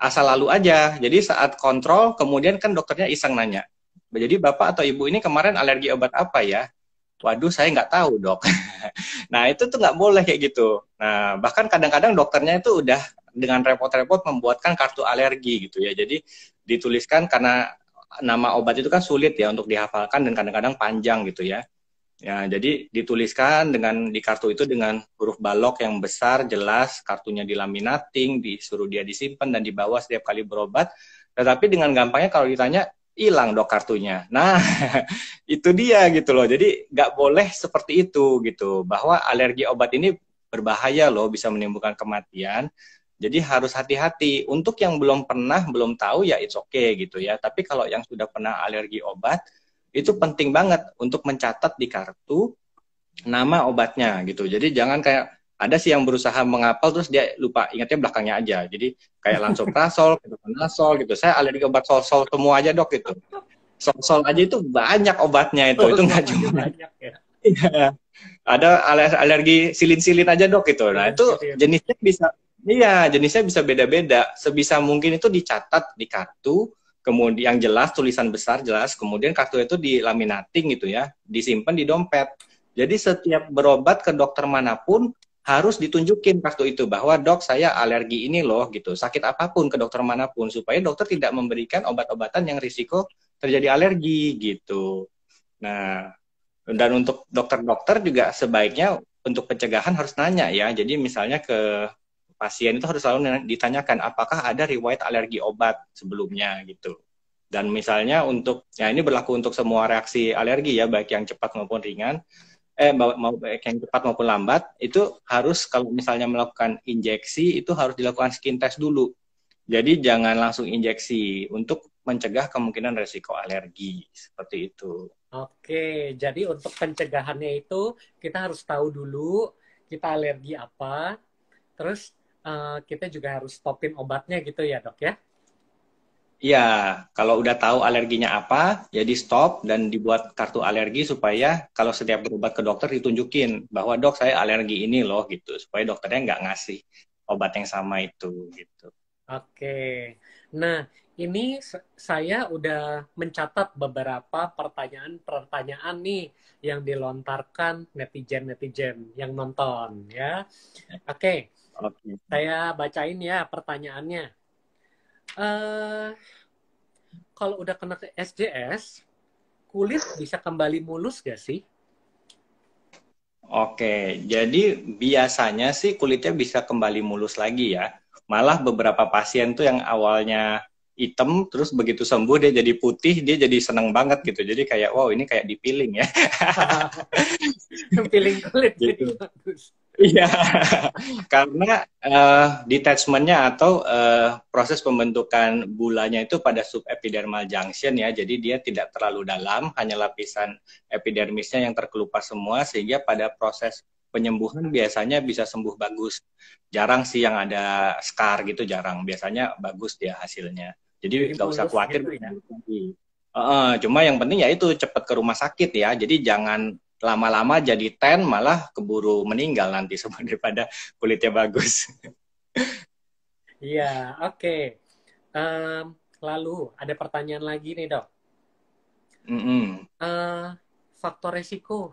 asal lalu aja. Jadi saat kontrol kemudian kan dokternya iseng nanya, jadi bapak atau ibu ini kemarin alergi obat apa ya? waduh saya nggak tahu dok. nah itu tuh nggak boleh kayak gitu. Nah bahkan kadang-kadang dokternya itu udah dengan repot-repot membuatkan kartu alergi gitu ya. Jadi dituliskan karena nama obat itu kan sulit ya untuk dihafalkan dan kadang-kadang panjang gitu ya. Ya, jadi dituliskan dengan di kartu itu dengan huruf balok yang besar, jelas, kartunya dilaminating, disuruh dia disimpan dan dibawa setiap kali berobat. Tetapi dengan gampangnya kalau ditanya, hilang dok kartunya. Nah, itu dia gitu loh. Jadi nggak boleh seperti itu gitu. Bahwa alergi obat ini berbahaya loh, bisa menimbulkan kematian. Jadi harus hati-hati. Untuk yang belum pernah, belum tahu ya it's okay gitu ya. Tapi kalau yang sudah pernah alergi obat, itu penting banget untuk mencatat di kartu nama obatnya gitu. Jadi jangan kayak ada sih yang berusaha mengapal terus dia lupa ingatnya belakangnya aja jadi kayak langsung prasol gitu gitu saya alergi obat sol sol semua aja dok gitu sol sol aja itu banyak obatnya itu oh, itu nggak cuma banyak ya iya. ada alergi silin silin aja dok gitu nah iya, itu jenisnya bisa iya jenisnya bisa beda beda sebisa mungkin itu dicatat di kartu kemudian yang jelas tulisan besar jelas kemudian kartu itu dilaminating gitu ya disimpan di dompet jadi setiap berobat ke dokter manapun harus ditunjukin waktu itu bahwa dok saya alergi ini loh gitu sakit apapun ke dokter manapun supaya dokter tidak memberikan obat-obatan yang risiko terjadi alergi gitu nah dan untuk dokter-dokter juga sebaiknya untuk pencegahan harus nanya ya jadi misalnya ke pasien itu harus selalu ditanyakan apakah ada riwayat alergi obat sebelumnya gitu dan misalnya untuk ya ini berlaku untuk semua reaksi alergi ya baik yang cepat maupun ringan eh mau baik yang cepat maupun lambat itu harus kalau misalnya melakukan injeksi itu harus dilakukan skin test dulu. Jadi jangan langsung injeksi untuk mencegah kemungkinan resiko alergi seperti itu. Oke, jadi untuk pencegahannya itu kita harus tahu dulu kita alergi apa, terus uh, kita juga harus stopin obatnya gitu ya dok ya? Iya, kalau udah tahu alerginya apa, jadi ya stop dan dibuat kartu alergi supaya kalau setiap berobat ke dokter ditunjukin bahwa dok saya alergi ini loh gitu, supaya dokternya nggak ngasih obat yang sama itu gitu. Oke, nah ini saya udah mencatat beberapa pertanyaan-pertanyaan nih yang dilontarkan netizen-netizen yang nonton ya. Oke, Oke. saya bacain ya pertanyaannya. Eh, kalau udah kena ke SJS, kulit bisa kembali mulus gak sih? Oke, jadi biasanya sih kulitnya bisa kembali mulus lagi ya. Malah beberapa pasien tuh yang awalnya hitam terus begitu sembuh dia jadi putih dia jadi seneng banget gitu jadi kayak wow ini kayak dipiling ya piling kulit gitu iya karena uh, detachmentnya atau uh, proses pembentukan bulanya itu pada subepidermal junction ya jadi dia tidak terlalu dalam hanya lapisan epidermisnya yang terkelupas semua sehingga pada proses penyembuhan biasanya bisa sembuh bagus jarang sih yang ada scar gitu jarang biasanya bagus dia hasilnya jadi nggak usah khawatir. Gitu ya. Uh, cuma yang penting ya itu cepat ke rumah sakit ya. Jadi jangan lama-lama jadi ten malah keburu meninggal nanti sebelum daripada kulitnya bagus. Iya, oke. Okay. Um, lalu ada pertanyaan lagi nih dok. Mm -hmm. uh, faktor resiko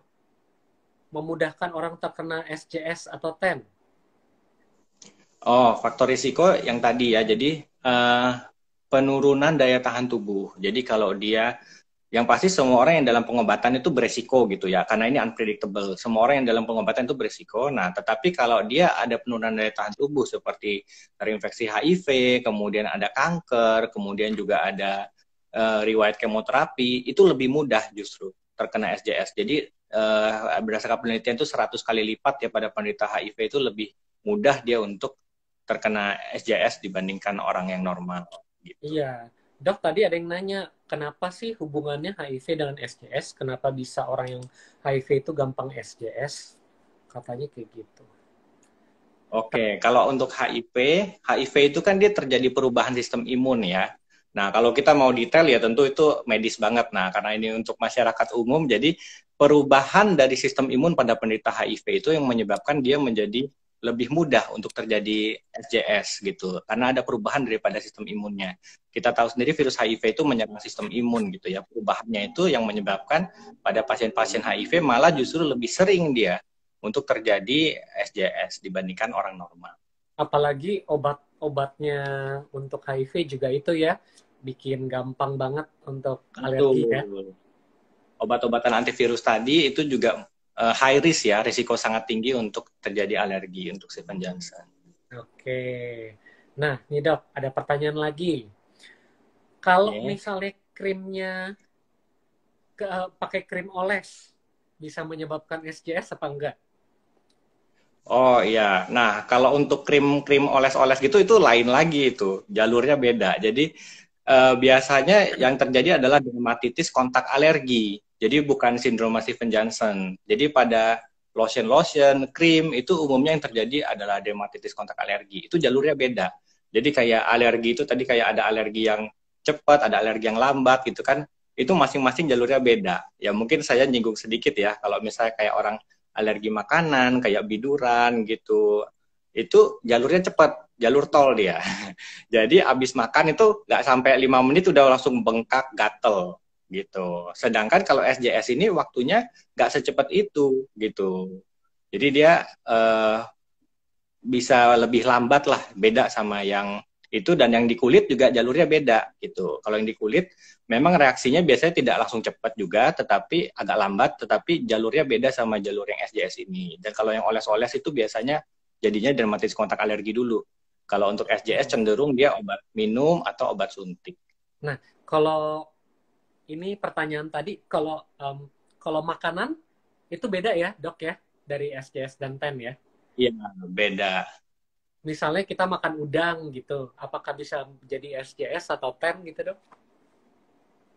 memudahkan orang terkena SJS atau TEN? Oh, faktor risiko yang tadi ya. Jadi uh, penurunan daya tahan tubuh. Jadi kalau dia yang pasti semua orang yang dalam pengobatan itu beresiko gitu ya, karena ini unpredictable. Semua orang yang dalam pengobatan itu beresiko. Nah, tetapi kalau dia ada penurunan daya tahan tubuh seperti terinfeksi HIV, kemudian ada kanker, kemudian juga ada uh, riwayat kemoterapi, itu lebih mudah justru terkena SJS. Jadi uh, berdasarkan penelitian itu 100 kali lipat ya pada penderita HIV itu lebih mudah dia untuk terkena SJS dibandingkan orang yang normal. Gitu. Iya. Dok, tadi ada yang nanya, kenapa sih hubungannya HIV dengan SJS? Kenapa bisa orang yang HIV itu gampang SJS? Katanya kayak gitu. Oke, kalau untuk HIV, HIV itu kan dia terjadi perubahan sistem imun ya. Nah, kalau kita mau detail ya tentu itu medis banget. Nah, karena ini untuk masyarakat umum, jadi perubahan dari sistem imun pada penderita HIV itu yang menyebabkan dia menjadi lebih mudah untuk terjadi SJS gitu karena ada perubahan daripada sistem imunnya. Kita tahu sendiri virus HIV itu menyerang sistem imun gitu ya. Perubahannya itu yang menyebabkan pada pasien-pasien HIV malah justru lebih sering dia untuk terjadi SJS dibandingkan orang normal. Apalagi obat-obatnya untuk HIV juga itu ya bikin gampang banget untuk alergi ya. Obat-obatan antivirus tadi itu juga uh, high risk ya, risiko sangat tinggi untuk terjadi alergi untuk si Johnson. Oke. Nah, nih dok, ada pertanyaan lagi. Kalau okay. misalnya krimnya ke, uh, pakai krim oles, bisa menyebabkan SJS apa enggak? Oh iya, nah kalau untuk krim-krim oles-oles gitu itu lain lagi itu jalurnya beda. Jadi eh, biasanya yang terjadi adalah dermatitis kontak alergi. Jadi bukan sindrom Stephen Johnson. Jadi pada lotion-lotion, krim itu umumnya yang terjadi adalah dermatitis kontak alergi. Itu jalurnya beda. Jadi kayak alergi itu tadi kayak ada alergi yang cepat, ada alergi yang lambat gitu kan. Itu masing-masing jalurnya beda. Ya mungkin saya nyinggung sedikit ya kalau misalnya kayak orang alergi makanan, kayak biduran gitu. Itu jalurnya cepat, jalur tol dia. Jadi abis makan itu nggak sampai 5 menit udah langsung bengkak, gatel gitu. Sedangkan kalau SJS ini waktunya nggak secepat itu gitu. Jadi dia uh, bisa lebih lambat lah, beda sama yang itu dan yang di kulit juga jalurnya beda gitu. Kalau yang di kulit memang reaksinya biasanya tidak langsung cepat juga, tetapi agak lambat, tetapi jalurnya beda sama jalur yang SJS ini. Dan kalau yang oles-oles itu biasanya jadinya dermatitis kontak alergi dulu. Kalau untuk SJS cenderung dia obat minum atau obat suntik. Nah, kalau ini pertanyaan tadi kalau um, kalau makanan itu beda ya dok ya dari SJS dan TEN ya? Iya beda. Misalnya kita makan udang gitu, apakah bisa jadi SJS atau TEN gitu dok?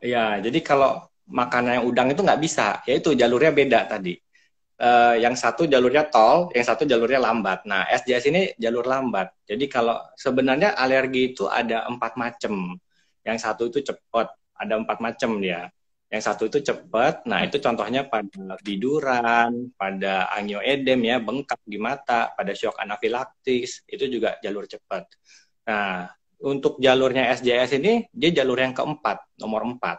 Iya, jadi kalau makanan yang udang itu nggak bisa, yaitu jalurnya beda tadi. Uh, yang satu jalurnya tol, yang satu jalurnya lambat. Nah, SJS ini jalur lambat. Jadi kalau sebenarnya alergi itu ada empat macam. Yang satu itu cepat, ada empat macam ya. Yang satu itu cepat, nah itu contohnya pada tiduran, pada angioedem ya, bengkak di mata, pada shock anafilaktis, itu juga jalur cepat. Nah, untuk jalurnya SJS ini, dia jalur yang keempat, nomor empat.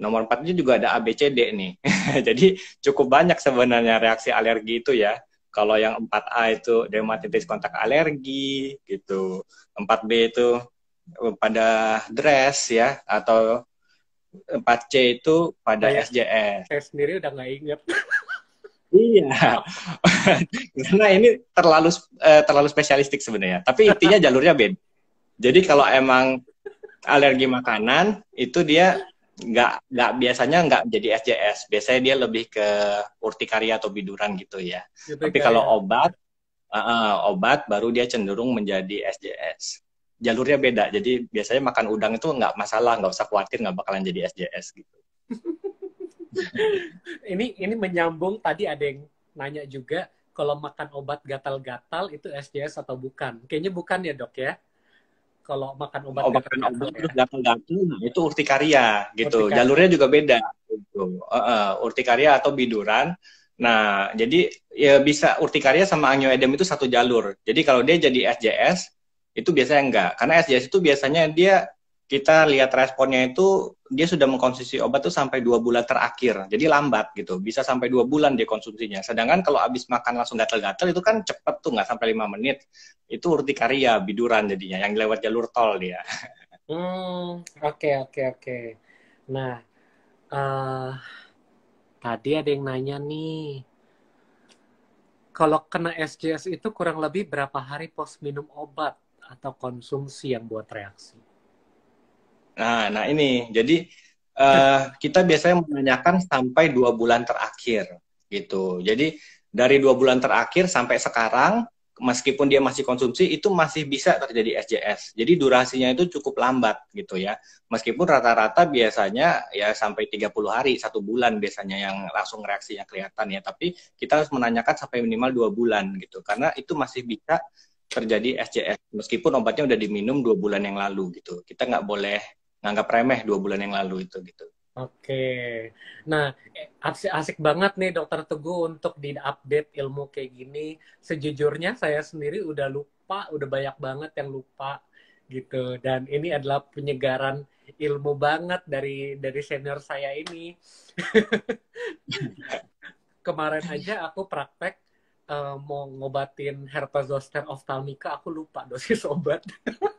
Nomor empat ini juga ada ABCD nih. Jadi cukup banyak sebenarnya reaksi alergi itu ya. Kalau yang 4A itu dermatitis kontak alergi gitu. 4B itu eh, pada dress ya atau 4C itu pada SJS. Saya sendiri udah nggak ingat. iya, karena ini terlalu eh, terlalu spesialistik sebenarnya. Tapi intinya jalurnya bed. Jadi kalau emang alergi makanan itu dia nggak nggak biasanya nggak jadi SJS biasanya dia lebih ke urtikaria atau biduran gitu ya gitu, tapi kalau obat uh, obat baru dia cenderung menjadi SJS jalurnya beda. Jadi biasanya makan udang itu nggak masalah, nggak usah khawatir nggak bakalan jadi SJS gitu. ini ini menyambung tadi ada yang nanya juga kalau makan obat gatal-gatal itu SJS atau bukan? Kayaknya bukan ya dok ya. Kalau makan obat obat ya. gatal-gatal ya. itu urtikaria gitu. Urtikaria. Jalurnya juga beda. Gitu. Uh, uh, urtikaria atau biduran. Nah, jadi ya bisa urtikaria sama angioedem itu satu jalur. Jadi kalau dia jadi SJS, itu biasanya enggak. Karena SJS itu biasanya dia kita lihat responnya itu dia sudah mengkonsumsi obat tuh sampai dua bulan terakhir jadi lambat gitu bisa sampai dua bulan dia konsumsinya sedangkan kalau habis makan langsung gatel-gatel itu kan cepet tuh nggak sampai lima menit itu urtikaria biduran jadinya yang lewat jalur tol dia hmm oke oke oke nah uh, tadi ada yang nanya nih kalau kena SJS itu kurang lebih berapa hari pos minum obat atau konsumsi yang buat reaksi? Nah, nah ini jadi uh, kita biasanya menanyakan sampai dua bulan terakhir gitu. Jadi dari dua bulan terakhir sampai sekarang, meskipun dia masih konsumsi, itu masih bisa terjadi SJS. Jadi durasinya itu cukup lambat gitu ya. Meskipun rata-rata biasanya ya sampai 30 hari, satu bulan biasanya yang langsung reaksinya kelihatan ya. Tapi kita harus menanyakan sampai minimal dua bulan gitu, karena itu masih bisa terjadi SCS meskipun obatnya udah diminum dua bulan yang lalu gitu kita nggak boleh nganggap remeh dua bulan yang lalu itu gitu Oke, nah asik, asik banget nih Dokter Teguh untuk diupdate ilmu kayak gini. Sejujurnya saya sendiri udah lupa, udah banyak banget yang lupa gitu. Dan ini adalah penyegaran ilmu banget dari dari senior saya ini. Kemarin aja aku praktek uh, mau ngobatin herpes zoster oftalmika aku lupa dosis obat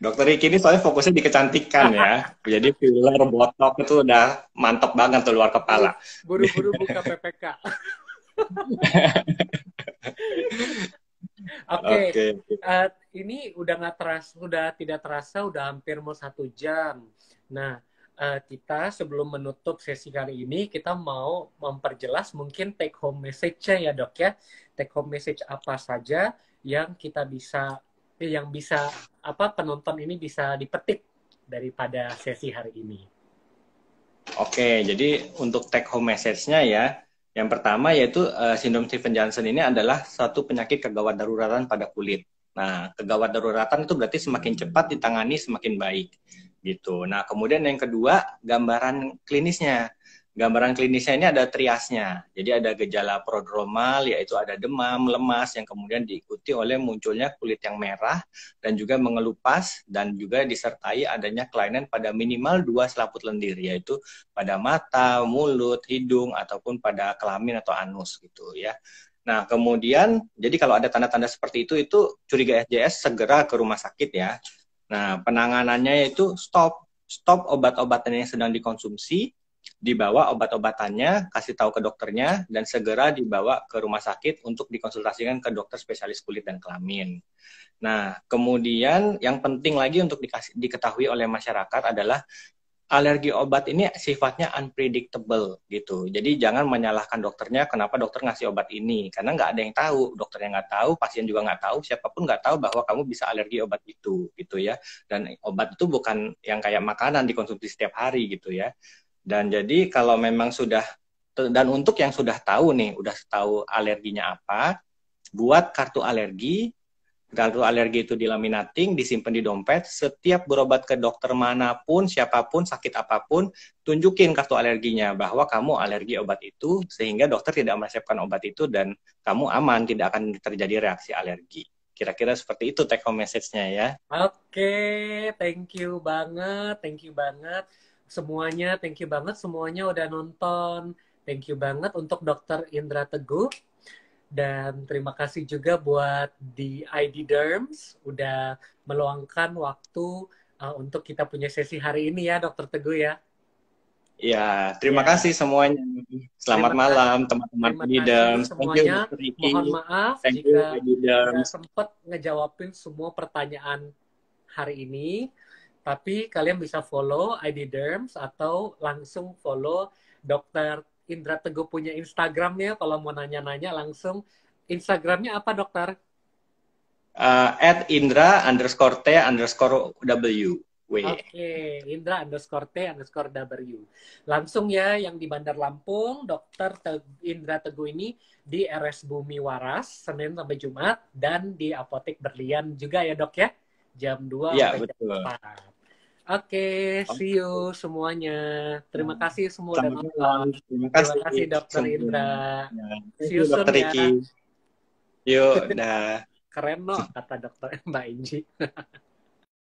Dokter Riki ini soalnya fokusnya di kecantikan ya. Jadi filler, botok itu udah mantep banget tuh luar kepala. Buru-buru buka PPK. Oke, okay. okay. uh, eh, ini udah nggak terasa, udah tidak terasa, udah hampir mau satu jam. Nah, Eh, kita sebelum menutup sesi kali ini kita mau memperjelas mungkin take home message-nya ya dok ya take home message apa saja yang kita bisa eh, yang bisa apa penonton ini bisa dipetik daripada sesi hari ini. Oke, jadi untuk take home message-nya ya, yang pertama yaitu uh, sindrom Stephen Johnson ini adalah satu penyakit kegawat daruratan pada kulit. Nah, kegawat daruratan itu berarti semakin cepat ditangani semakin baik gitu. Nah, kemudian yang kedua, gambaran klinisnya. Gambaran klinisnya ini ada triasnya. Jadi ada gejala prodromal, yaitu ada demam, lemas, yang kemudian diikuti oleh munculnya kulit yang merah dan juga mengelupas dan juga disertai adanya kelainan pada minimal dua selaput lendir, yaitu pada mata, mulut, hidung, ataupun pada kelamin atau anus gitu ya. Nah, kemudian jadi kalau ada tanda-tanda seperti itu itu curiga SJS segera ke rumah sakit ya. Nah, penanganannya yaitu stop stop obat-obatan yang sedang dikonsumsi, dibawa obat-obatannya, kasih tahu ke dokternya, dan segera dibawa ke rumah sakit untuk dikonsultasikan ke dokter spesialis kulit dan kelamin. Nah, kemudian yang penting lagi untuk dikasih, diketahui oleh masyarakat adalah alergi obat ini sifatnya unpredictable gitu. Jadi jangan menyalahkan dokternya kenapa dokter ngasih obat ini karena nggak ada yang tahu, dokternya nggak tahu, pasien juga nggak tahu, siapapun nggak tahu bahwa kamu bisa alergi obat itu gitu ya. Dan obat itu bukan yang kayak makanan dikonsumsi setiap hari gitu ya. Dan jadi kalau memang sudah dan untuk yang sudah tahu nih, udah tahu alerginya apa, buat kartu alergi kartu alergi itu dilaminating, disimpan di dompet. Setiap berobat ke dokter manapun, siapapun, sakit apapun, tunjukin kartu alerginya bahwa kamu alergi obat itu, sehingga dokter tidak meresepkan obat itu dan kamu aman, tidak akan terjadi reaksi alergi. Kira-kira seperti itu take home message-nya ya. Oke, okay, thank you banget, thank you banget semuanya, thank you banget semuanya udah nonton. Thank you banget untuk dokter Indra Teguh dan terima kasih juga buat di ID Derms udah meluangkan waktu uh, untuk kita punya sesi hari ini ya, Dokter Teguh ya. Ya, terima ya. kasih semuanya. Selamat terima malam teman-teman di Derms. Semuanya, you, mohon maaf Thank jika tidak sempat ngejawabin semua pertanyaan hari ini. Tapi kalian bisa follow ID Derms atau langsung follow Dokter Indra Teguh punya Instagramnya. Kalau mau nanya-nanya langsung. Instagramnya apa dokter? Uh, at Indra underscore T underscore W. Oke, okay. Indra underscore T underscore W. Langsung ya yang di Bandar Lampung, Dokter Indra Teguh ini di RS Bumi Waras, Senin sampai Jumat, dan di Apotek Berlian juga ya dok ya, jam 2 ya, sampai betul. jam 4. Oke, okay, see you semuanya. Terima kasih semua dan nonton. Terima kasih, Terima kasih Dokter Indra. Ya. See you Dr. soon ya. Yuk, dah. Keren loh kata Dokter Mbak Inji.